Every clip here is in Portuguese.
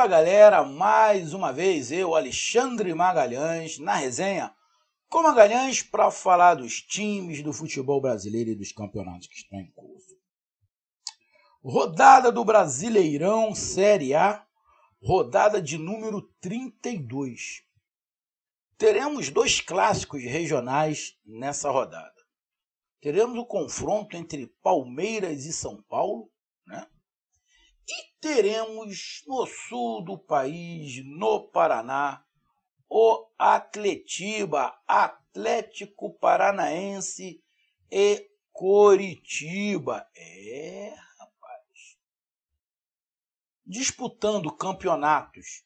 Fala galera, mais uma vez eu, Alexandre Magalhães, na resenha com Magalhães para falar dos times do futebol brasileiro e dos campeonatos que estão em curso. Rodada do Brasileirão Série A, rodada de número 32. Teremos dois clássicos regionais nessa rodada. Teremos o confronto entre Palmeiras e São Paulo, né? teremos no sul do país, no Paraná, o Atletiba, Atlético Paranaense e Coritiba. É, rapaz. Disputando campeonatos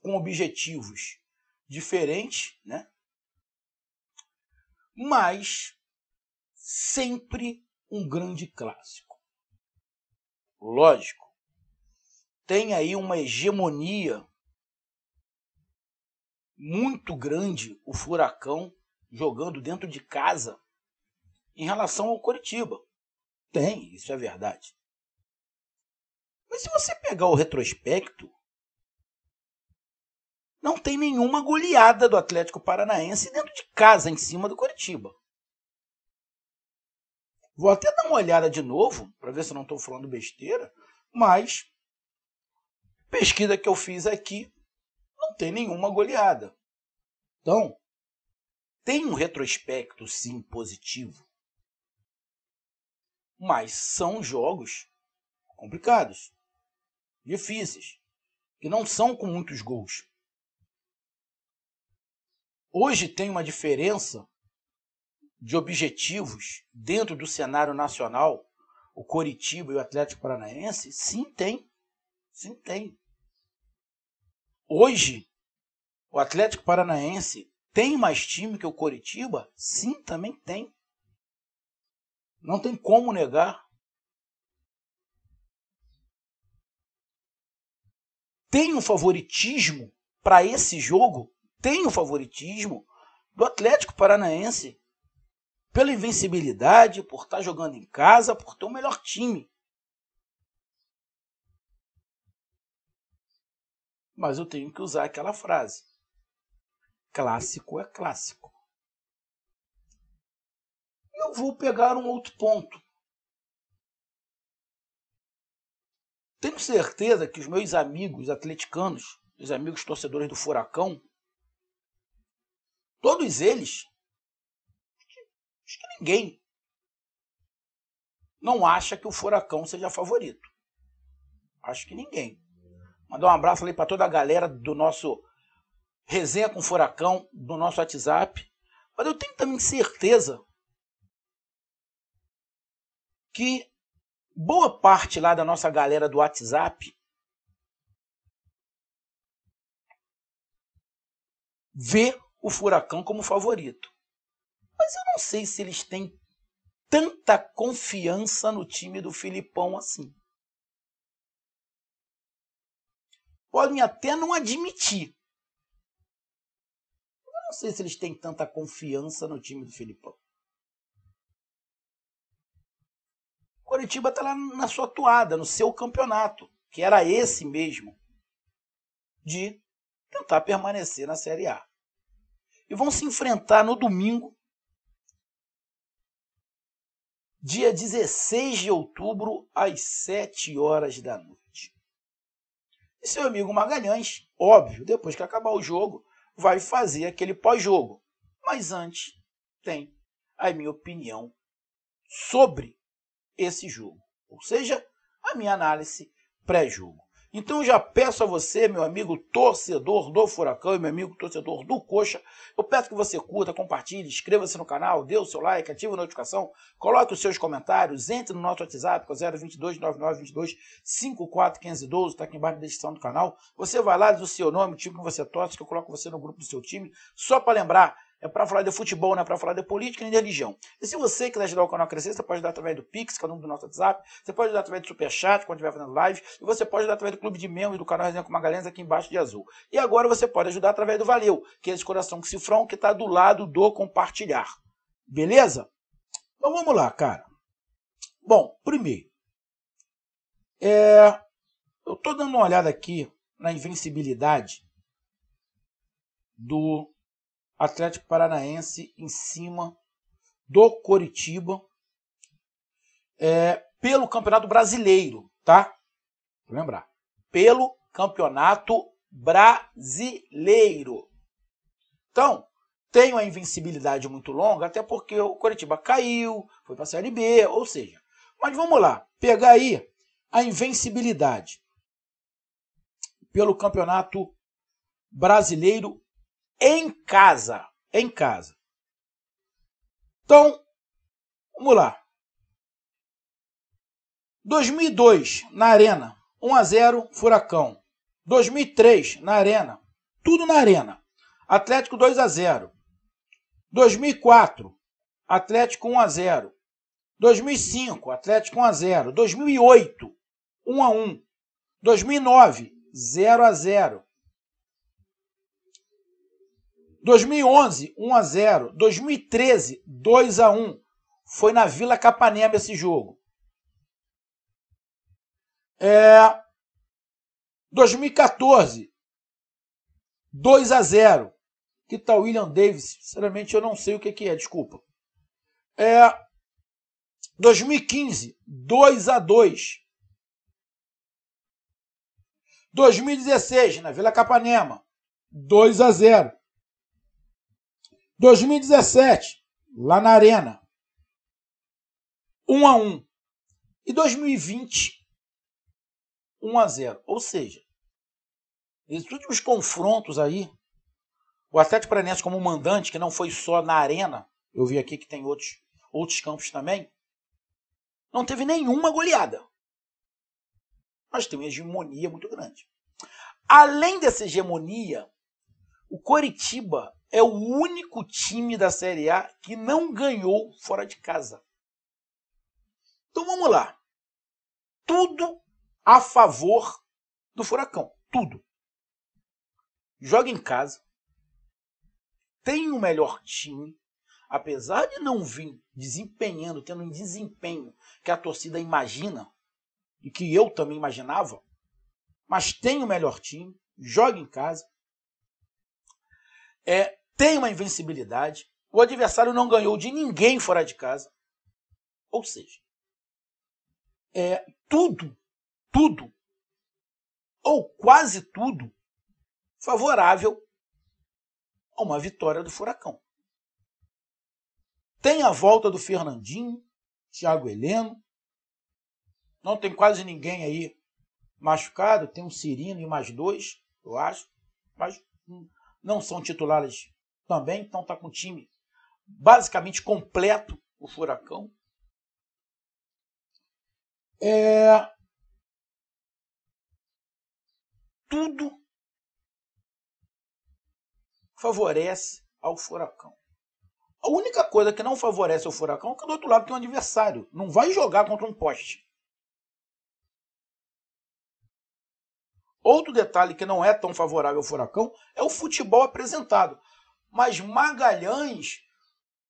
com objetivos diferentes, né? Mas sempre um grande clássico. Lógico tem aí uma hegemonia muito grande, o Furacão jogando dentro de casa em relação ao Coritiba. Tem, isso é verdade. Mas se você pegar o retrospecto, não tem nenhuma goleada do Atlético Paranaense dentro de casa em cima do Coritiba. Vou até dar uma olhada de novo para ver se eu não estou falando besteira, mas Pesquisa que eu fiz aqui não tem nenhuma goleada. Então, tem um retrospecto sim positivo. Mas são jogos complicados, difíceis, que não são com muitos gols. Hoje tem uma diferença de objetivos dentro do cenário nacional, o Coritiba e o Atlético Paranaense, sim tem. Sim tem. Hoje, o Atlético Paranaense tem mais time que o Coritiba? Sim, também tem. Não tem como negar. Tem um favoritismo para esse jogo? Tem um favoritismo do Atlético Paranaense pela invencibilidade, por estar tá jogando em casa, por ter o melhor time. mas eu tenho que usar aquela frase. Clássico é clássico. Eu vou pegar um outro ponto. Tenho certeza que os meus amigos atleticanos, os amigos torcedores do Furacão, todos eles, acho que ninguém, não acha que o Furacão seja favorito. Acho que ninguém. Mandar um abraço ali para toda a galera do nosso Resenha com Furacão, do nosso WhatsApp. Mas eu tenho também certeza que boa parte lá da nossa galera do WhatsApp vê o Furacão como favorito. Mas eu não sei se eles têm tanta confiança no time do Filipão assim. podem até não admitir. Eu não sei se eles têm tanta confiança no time do Filipão. O Coritiba está lá na sua toada, no seu campeonato, que era esse mesmo, de tentar permanecer na Série A. E vão se enfrentar no domingo, dia 16 de outubro, às 7 horas da noite. E seu amigo Magalhães, óbvio, depois que acabar o jogo, vai fazer aquele pós-jogo. Mas antes, tem a minha opinião sobre esse jogo, ou seja, a minha análise pré-jogo. Então já peço a você, meu amigo torcedor do Furacão e meu amigo torcedor do Coxa, eu peço que você curta, compartilhe, inscreva-se no canal, dê o seu like, ative a notificação, coloque os seus comentários, entre no nosso WhatsApp com 022 9922 54512, está aqui embaixo na descrição do canal. Você vai lá, diz o seu nome, o time que você torce, que eu coloco você no grupo do seu time. Só para lembrar, é para falar de futebol, não é para falar de política nem de religião. E se você quiser ajudar o canal a crescer, você pode ajudar através do Pix, que é o nome do nosso WhatsApp, você pode ajudar através do Superchat, quando estiver fazendo live, e você pode ajudar através do Clube de Membros do canal Resenha com Magalhães aqui embaixo de azul. E agora você pode ajudar através do Valeu, que é esse coração que cifrão que está do lado do compartilhar. Beleza? Então vamos lá, cara. Bom, primeiro, é, eu estou dando uma olhada aqui na invencibilidade do Atlético Paranaense em cima do Coritiba é, pelo Campeonato Brasileiro, tá? Vou lembrar. Pelo Campeonato Brasileiro. Então, tem uma invencibilidade muito longa, até porque o Coritiba caiu, foi para a Série B, ou seja. Mas vamos lá, pegar aí a invencibilidade pelo Campeonato Brasileiro em casa. Em casa. Então, vamos lá. 2002, na Arena. 1 a 0 Furacão. 2003, na Arena. Tudo na Arena. Atlético 2 a 0. 2004, Atlético 1 a 0. 2005, Atlético 1 a 0. 2008, 1 a 1. 2009, 0 a 0. 2011, 1 a 0. 2013, 2 a 1. Foi na Vila Capanema esse jogo. É... 2014, 2 a 0. Que tal tá William Davis? Sinceramente, eu não sei o que, que é, desculpa. É... 2015, 2 a 2. 2016, na Vila Capanema, 2 a 0. 2017, lá na Arena. 1 a 1. E 2020, 1 a 0. Ou seja, nesses últimos confrontos aí, o Atlético Paranaense como mandante, que não foi só na Arena, eu vi aqui que tem outros, outros campos também, não teve nenhuma goleada. Mas tem uma hegemonia muito grande. Além dessa hegemonia, o Coritiba é o único time da Série A que não ganhou fora de casa. Então vamos lá. Tudo a favor do Furacão. Tudo. Joga em casa. Tem o melhor time. Apesar de não vir desempenhando, tendo um desempenho que a torcida imagina e que eu também imaginava, mas tem o melhor time, joga em casa. É tem uma invencibilidade, o adversário não ganhou de ninguém fora de casa. Ou seja, é, tudo, tudo, ou quase tudo, favorável a uma vitória do Furacão. Tem a volta do Fernandinho, Thiago Heleno, não tem quase ninguém aí machucado, tem um Cirino e mais dois, eu acho, mas não são titulares também, então está com um time basicamente completo o Furacão. É... Tudo favorece ao Furacão. A única coisa que não favorece o Furacão é que do outro lado tem um adversário. Não vai jogar contra um poste. Outro detalhe que não é tão favorável ao Furacão é o futebol apresentado. Mas Magalhães,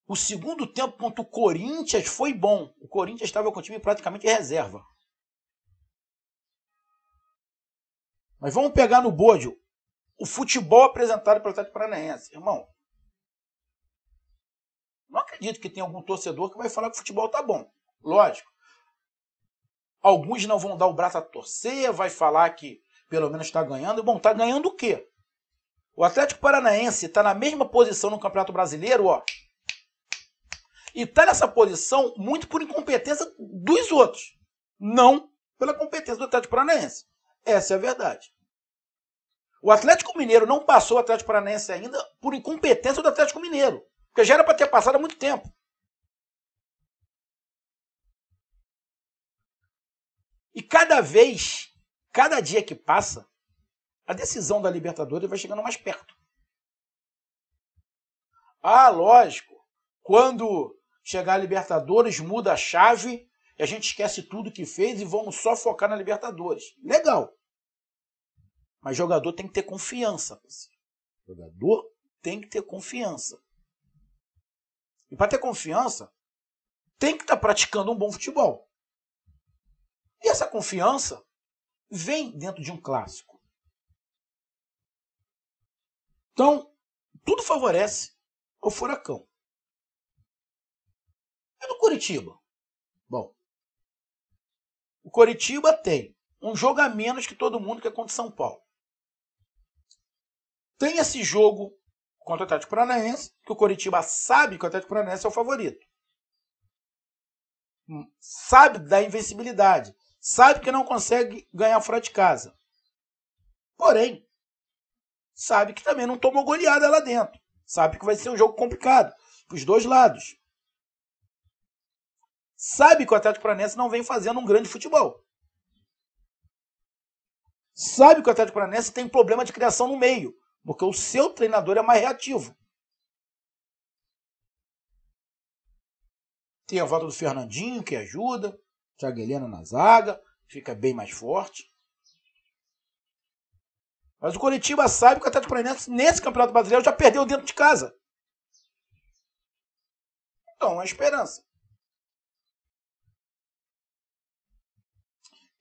o segundo tempo contra o Corinthians foi bom. O Corinthians estava com o time praticamente reserva. Mas vamos pegar no bojo o futebol apresentado pelo Atlético Paranaense. Irmão, não acredito que tenha algum torcedor que vai falar que o futebol tá bom. Lógico. Alguns não vão dar o braço a torcer, vai falar que pelo menos está ganhando. Bom, está ganhando o quê? O Atlético Paranaense está na mesma posição no Campeonato Brasileiro, ó. E está nessa posição muito por incompetência dos outros, não pela competência do Atlético Paranaense. Essa é a verdade. O Atlético Mineiro não passou o Atlético Paranaense ainda por incompetência do Atlético Mineiro, porque já era para ter passado há muito tempo. E cada vez, cada dia que passa, a decisão da Libertadores vai chegando mais perto. Ah, lógico, quando chegar a Libertadores, muda a chave e a gente esquece tudo que fez e vamos só focar na Libertadores. Legal. Mas jogador tem que ter confiança. Jogador tem que ter confiança. E para ter confiança, tem que estar tá praticando um bom futebol. E essa confiança vem dentro de um clássico. Então, tudo favorece o Furacão. É do Curitiba. Bom, o Curitiba tem um jogo a menos que todo mundo que é contra o São Paulo. Tem esse jogo contra o Atlético Paranaense, que o Curitiba sabe que o Atlético Paranaense é o favorito. Hum, sabe da invencibilidade. Sabe que não consegue ganhar fora de casa. Porém, sabe que também não tomou goleada lá dentro. Sabe que vai ser um jogo complicado para os dois lados. Sabe que o Atlético Paranense não vem fazendo um grande futebol. Sabe que o Atlético Paranense tem problema de criação no meio, porque o seu treinador é mais reativo. Tem a volta do Fernandinho, que ajuda, Thiago Helena na zaga, fica bem mais forte. Mas o Coritiba sabe que o Atlético Paranaense, nesse Campeonato Brasileiro, já perdeu dentro de casa. Então, é uma esperança.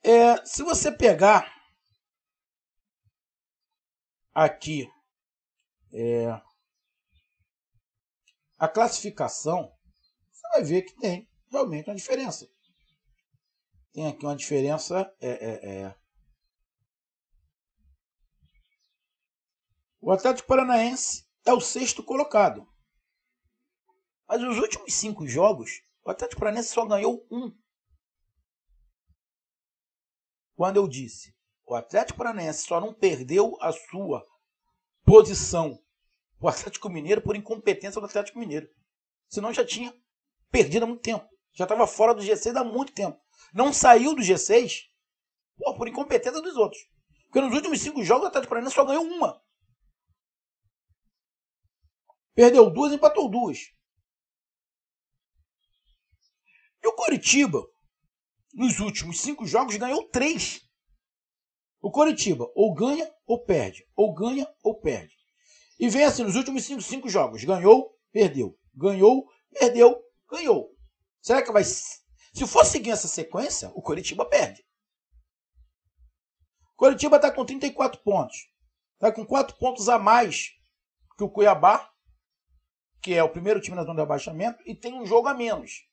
É, se você pegar aqui é, a classificação, você vai ver que tem realmente uma diferença. Tem aqui uma diferença é, é, é O Atlético Paranaense é o sexto colocado. Mas os últimos cinco jogos, o Atlético Paranaense só ganhou um. Quando eu disse, o Atlético Paranaense só não perdeu a sua posição. O Atlético Mineiro por incompetência do Atlético Mineiro. Senão já tinha perdido há muito tempo. Já estava fora do G6 há muito tempo. Não saiu do G6 pô, por incompetência dos outros. Porque nos últimos cinco jogos o Atlético Paranaense só ganhou uma. Perdeu duas, empatou duas. E o Coritiba, nos últimos cinco jogos, ganhou três. O Coritiba ou ganha ou perde, ou ganha ou perde. E vence nos últimos cinco, cinco jogos. Ganhou, perdeu. Ganhou, perdeu, ganhou. Será que vai. Se for seguir essa sequência, o Coritiba perde. O Coritiba está com 34 pontos. Está com 4 pontos a mais que o Cuiabá que é o primeiro time na zona de abaixamento, e tem um jogo a menos.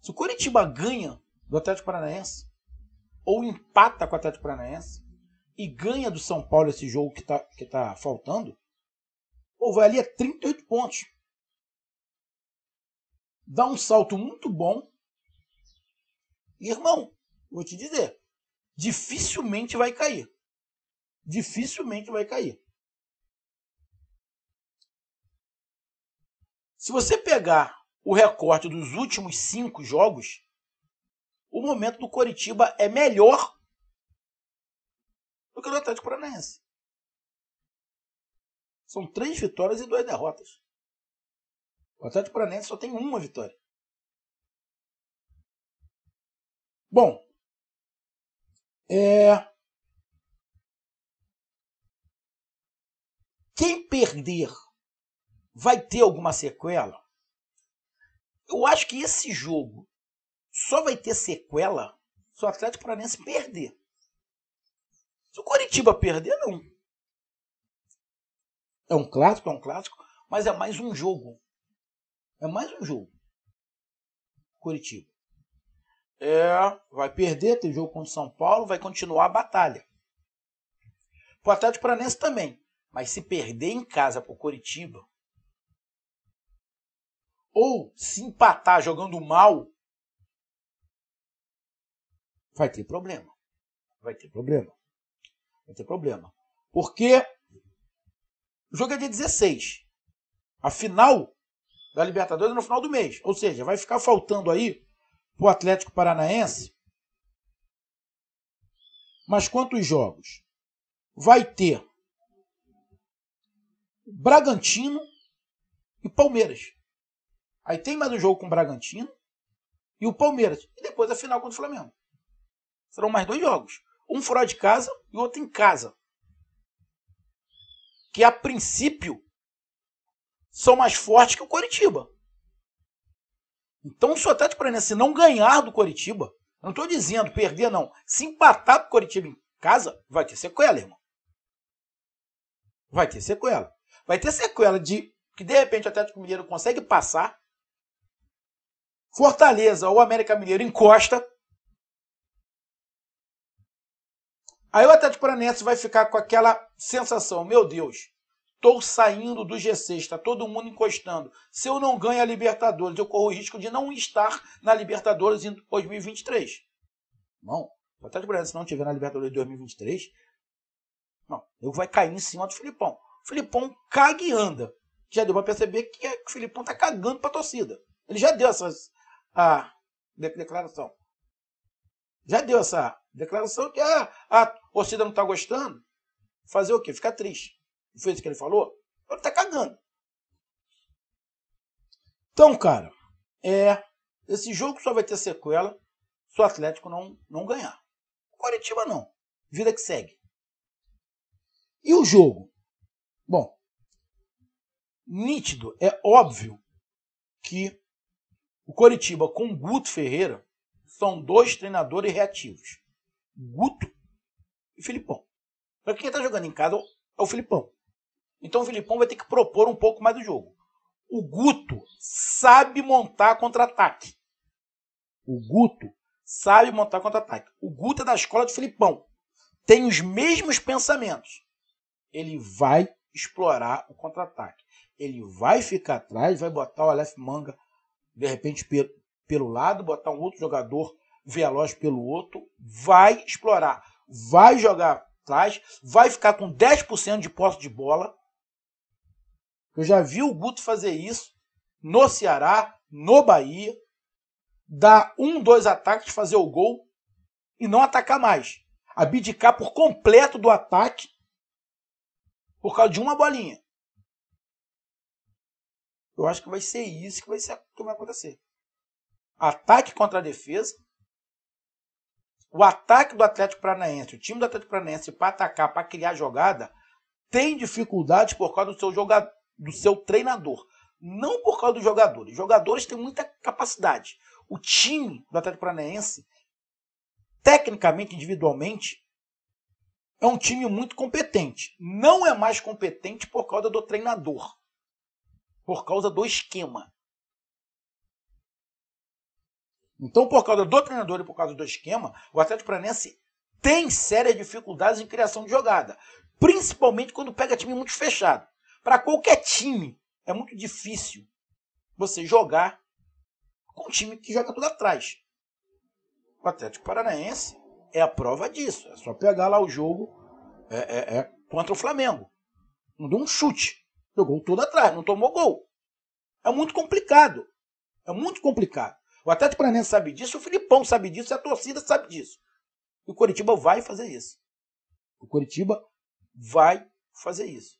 Se o Curitiba ganha do Atlético Paranaense, ou empata com o Atlético Paranaense, e ganha do São Paulo esse jogo que está que tá faltando, ou vai ali a 38 pontos. Dá um salto muito bom. Irmão, vou te dizer, dificilmente vai cair. Dificilmente vai cair. Se você pegar o recorte dos últimos cinco jogos, o momento do Coritiba é melhor do que o do Atlético Paranaense. São três vitórias e duas derrotas. O Atlético Paranaense só tem uma vitória. Bom, é... quem perder vai ter alguma sequela? Eu acho que esse jogo só vai ter sequela se o Atlético Paranense perder. Se o Coritiba perder, não. É um clássico, é um clássico, mas é mais um jogo. É mais um jogo. Coritiba É, vai perder, tem jogo contra o São Paulo, vai continuar a batalha. O Atlético Paranense também. Mas se perder em casa para o Coritiba ou se empatar jogando mal, vai ter problema. Vai ter problema. Vai ter problema. Porque o jogo é dia 16. A final da Libertadores é no final do mês. Ou seja, vai ficar faltando aí o Atlético Paranaense. Mas quantos jogos? Vai ter Bragantino e Palmeiras. Aí tem mais um jogo com o Bragantino e o Palmeiras. E depois a final contra o Flamengo. Serão mais dois jogos. Um fora de casa e o outro em casa. Que a princípio são mais fortes que o Coritiba. Então, se o Atlético Paranaense não ganhar do Coritiba, eu não estou dizendo perder, não. Se empatar com o Coritiba em casa, vai ter sequela, irmão. Vai ter sequela. Vai ter sequela de que de repente o Atlético Mineiro consegue passar Fortaleza ou América Mineiro encosta. Aí o Atlético Paranaense vai ficar com aquela sensação, meu Deus, estou saindo do G6, está todo mundo encostando. Se eu não ganho a Libertadores, eu corro o risco de não estar na Libertadores em 2023. Não, o Atlético Paranaense não estiver na Libertadores de 2023, não, ele vai cair em cima do Filipão. O Filipão caga e anda. Já deu para perceber é, que o Filipão tá cagando para a torcida. Ele já deu essas, a declaração. Já deu essa declaração que ah, a torcida não está gostando. Fazer o quê? Ficar triste. Não fez o que ele falou? Ele está cagando. Então, cara, é esse jogo só vai ter sequela se o Atlético não, não ganhar. Coritiba não. Vida que segue. E o jogo? Bom, nítido, é óbvio que o Coritiba com Guto Ferreira são dois treinadores reativos. Guto e Filipão. Para quem está jogando em casa é o Filipão. Então o Filipão vai ter que propor um pouco mais do jogo. O Guto sabe montar contra-ataque. O Guto sabe montar contra-ataque. O Guto é da escola do Filipão. Tem os mesmos pensamentos. Ele vai explorar o contra-ataque. Ele vai ficar atrás, vai botar o Aleph Manga de repente pelo, pelo lado, botar um outro jogador veloz pelo outro, vai explorar, vai jogar atrás, vai ficar com 10% de posse de bola. Eu já vi o Guto fazer isso no Ceará, no Bahia, dar um, dois ataques, fazer o gol e não atacar mais. Abdicar por completo do ataque por causa de uma bolinha. Eu acho que vai ser isso que vai, ser, que vai acontecer. Ataque contra a defesa. O ataque do Atlético Paranaense, o time do Atlético Paranaense para atacar, para criar jogada, tem dificuldades por causa do seu jogador, do seu treinador, não por causa dos jogadores. Os jogadores têm muita capacidade. O time do Atlético Paranaense, tecnicamente, individualmente, é um time muito competente. Não é mais competente por causa do treinador. Por causa do esquema. Então, por causa do treinador e por causa do esquema, o Atlético Paranense tem sérias dificuldades em criação de jogada. Principalmente quando pega time muito fechado. Para qualquer time, é muito difícil você jogar com um time que joga tudo atrás. O Atlético Paranaense é a prova disso. É só pegar lá o jogo é, é, é, contra o Flamengo. Não deu um chute. Jogou tudo atrás, não tomou gol. É muito complicado. É muito complicado. O Atlético Paranaense sabe disso, o Filipão sabe disso, a torcida sabe disso. E o Coritiba vai fazer isso. O Coritiba vai fazer isso.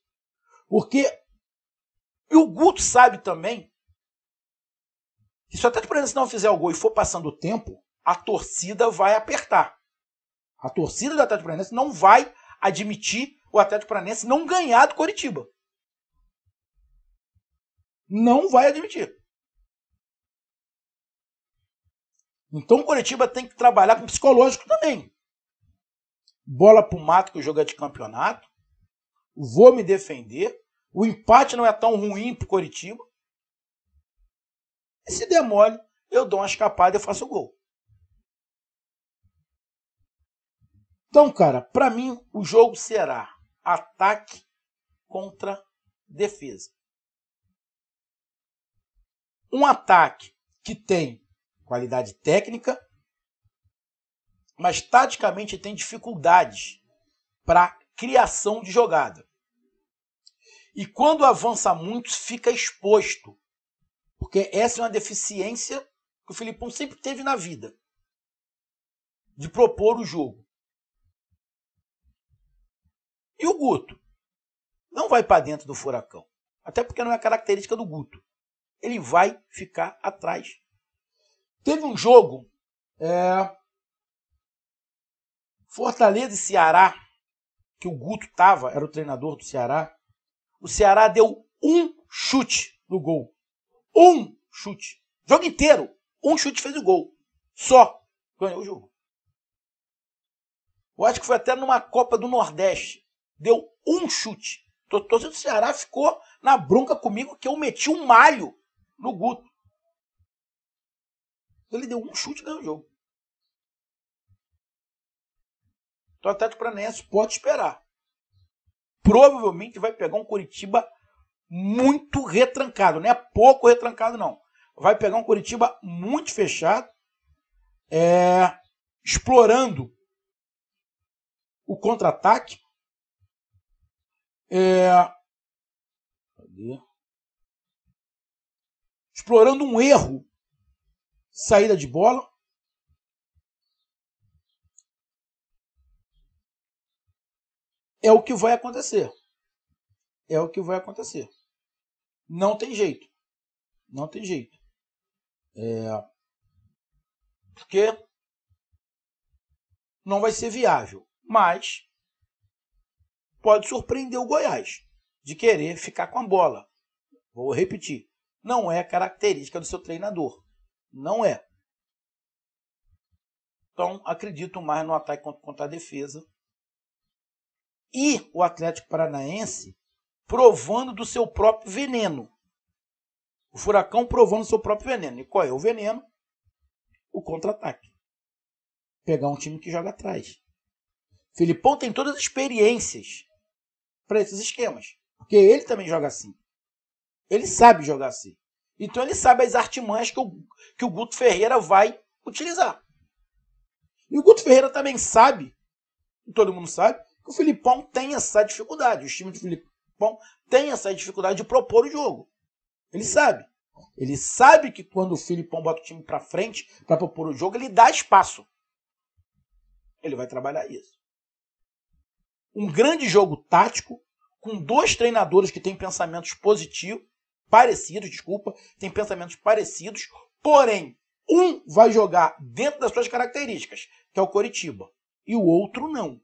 Porque e o Guto sabe também que se o Atlético Paranaense não fizer o gol e for passando o tempo, a torcida vai apertar. A torcida do Atlético Paranaense não vai admitir o Atlético Paranaense não ganhar do Coritiba não vai admitir. Então o Coritiba tem que trabalhar com psicológico também. Bola pro mato que eu jogar de campeonato. Vou me defender. O empate não é tão ruim pro Coritiba. E se der mole, eu dou uma escapada e faço o gol. Então, cara, para mim o jogo será ataque contra defesa um ataque que tem qualidade técnica, mas taticamente tem dificuldades para criação de jogada. E quando avança muito, fica exposto. Porque essa é uma deficiência que o Filipão sempre teve na vida de propor o jogo. E o Guto não vai para dentro do furacão, até porque não é característica do Guto ele vai ficar atrás. Teve um jogo, é, Fortaleza e Ceará, que o Guto estava, era o treinador do Ceará. O Ceará deu um chute no gol. Um chute. Jogo inteiro. Um chute fez o gol. Só ganhou o jogo. Eu acho que foi até numa Copa do Nordeste. Deu um chute. Torcedor do Ceará ficou na bronca comigo que eu meti um malho no Guto. Ele deu um chute e ganhou o jogo. Então o Atlético Paranaense pode esperar. Provavelmente vai pegar um Curitiba muito retrancado, não é pouco retrancado não. Vai pegar um Curitiba muito fechado, é, explorando o contra-ataque. É, cadê? explorando um erro. Saída de bola. É o que vai acontecer. É o que vai acontecer. Não tem jeito. Não tem jeito. É... Porque não vai ser viável. Mas pode surpreender o Goiás de querer ficar com a bola. Vou repetir não é característica do seu treinador. Não é. Então, acredito mais no ataque contra a defesa. E o Atlético Paranaense provando do seu próprio veneno. O Furacão provando do seu próprio veneno. E qual é o veneno? O contra-ataque. Pegar um time que joga atrás. Filipão tem todas as experiências para esses esquemas. Porque ele também joga assim. Ele sabe jogar assim. Então ele sabe as artimanhas que o, que o Guto Ferreira vai utilizar. E o Guto Ferreira também sabe, todo mundo sabe, que o Filipão tem essa dificuldade. O time do Filipão tem essa dificuldade de propor o jogo. Ele sabe. Ele sabe que quando o Filipão bota o time para frente para propor o jogo, ele dá espaço. Ele vai trabalhar isso. Um grande jogo tático, com dois treinadores que têm pensamentos positivos, parecidos, desculpa, tem pensamentos parecidos, porém, um vai jogar dentro das suas características, que é o Coritiba, e o outro não.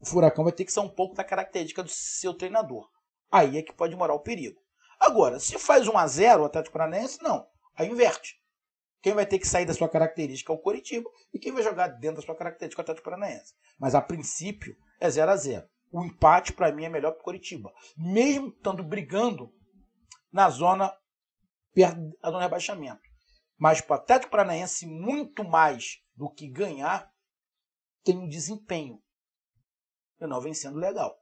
O Furacão vai ter que ser um pouco da característica do seu treinador. Aí é que pode morar o perigo. Agora, se faz 1 a 0 o Atlético Paranaense, não. Aí inverte. Quem vai ter que sair da sua característica é o Coritiba e quem vai jogar dentro da sua característica é o Atlético Paranaense. Mas a princípio é 0 a 0 O empate para mim é melhor para o Coritiba. Mesmo estando brigando na zona perto do zona de rebaixamento. Mas para o Atlético Paranaense, muito mais do que ganhar, tem um desempenho. E não vem sendo legal.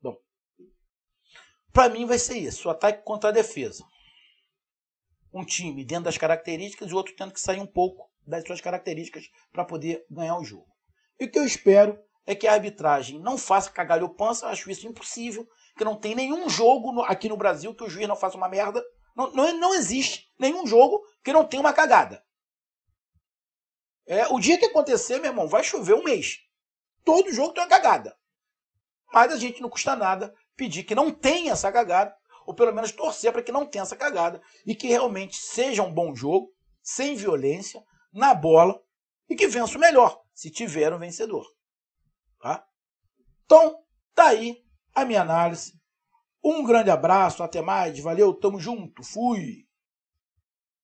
Bom, para mim vai ser isso: o ataque contra a defesa. Um time dentro das características e o outro tendo que sair um pouco das suas características para poder ganhar o jogo. E o que eu espero é que a arbitragem não faça cagalho pança, acho isso impossível, porque não tem nenhum jogo no, aqui no Brasil que o juiz não faça uma merda. Não, não, não existe nenhum jogo que não tenha uma cagada. É, o dia que acontecer, meu irmão, vai chover um mês. Todo jogo tem uma cagada. Mas a gente não custa nada pedir que não tenha essa cagada, ou pelo menos torcer para que não tenha essa cagada, e que realmente seja um bom jogo, sem violência, na bola, e que vença o melhor, se tiver um vencedor. Tá? Então, tá aí a minha análise. Um grande abraço, até mais, valeu, tamo junto, fui!